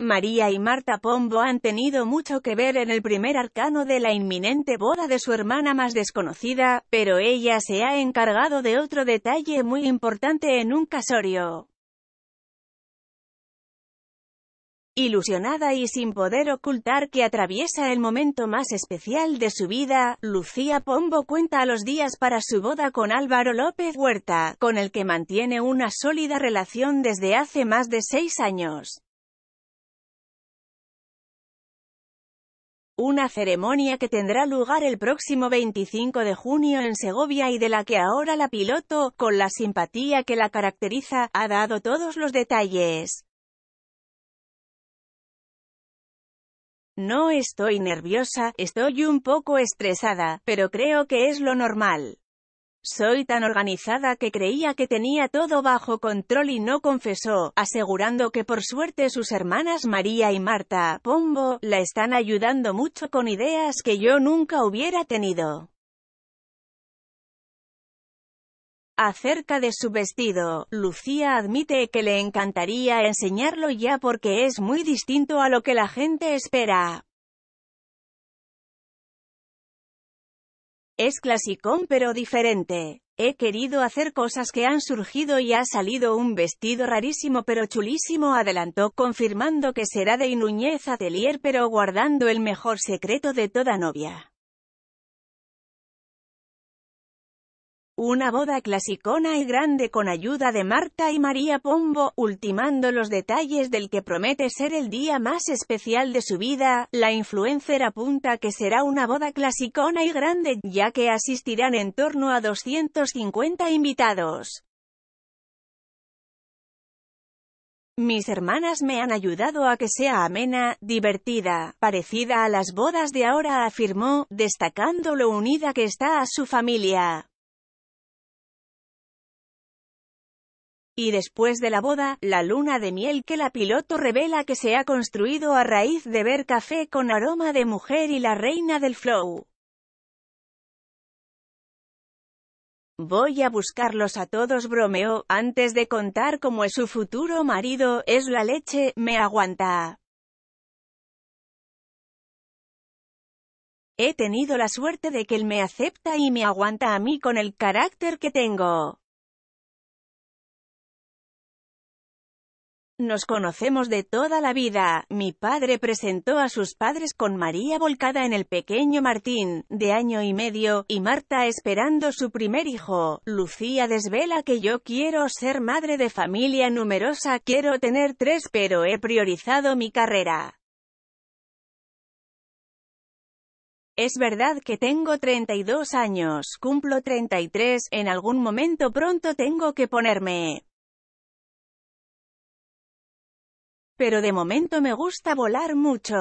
María y Marta Pombo han tenido mucho que ver en el primer arcano de la inminente boda de su hermana más desconocida, pero ella se ha encargado de otro detalle muy importante en un casorio. Ilusionada y sin poder ocultar que atraviesa el momento más especial de su vida, Lucía Pombo cuenta los días para su boda con Álvaro López Huerta, con el que mantiene una sólida relación desde hace más de seis años. Una ceremonia que tendrá lugar el próximo 25 de junio en Segovia y de la que ahora la piloto, con la simpatía que la caracteriza, ha dado todos los detalles. No estoy nerviosa, estoy un poco estresada, pero creo que es lo normal. Soy tan organizada que creía que tenía todo bajo control y no confesó, asegurando que por suerte sus hermanas María y Marta, Pombo, la están ayudando mucho con ideas que yo nunca hubiera tenido. Acerca de su vestido, Lucía admite que le encantaría enseñarlo ya porque es muy distinto a lo que la gente espera, Es clasicón pero diferente. He querido hacer cosas que han surgido y ha salido un vestido rarísimo pero chulísimo adelantó confirmando que será de Inúñez Atelier pero guardando el mejor secreto de toda novia. Una boda clasicona y grande con ayuda de Marta y María Pombo, ultimando los detalles del que promete ser el día más especial de su vida, la influencer apunta que será una boda clasicona y grande, ya que asistirán en torno a 250 invitados. Mis hermanas me han ayudado a que sea amena, divertida, parecida a las bodas de ahora afirmó, destacando lo unida que está a su familia. Y después de la boda, la luna de miel que la piloto revela que se ha construido a raíz de ver café con aroma de mujer y la reina del flow. Voy a buscarlos a todos bromeó, antes de contar cómo es su futuro marido, es la leche, me aguanta. He tenido la suerte de que él me acepta y me aguanta a mí con el carácter que tengo. Nos conocemos de toda la vida. Mi padre presentó a sus padres con María volcada en el pequeño Martín, de año y medio, y Marta esperando su primer hijo. Lucía desvela que yo quiero ser madre de familia numerosa, quiero tener tres pero he priorizado mi carrera. Es verdad que tengo 32 años, cumplo 33, en algún momento pronto tengo que ponerme Pero de momento me gusta volar mucho.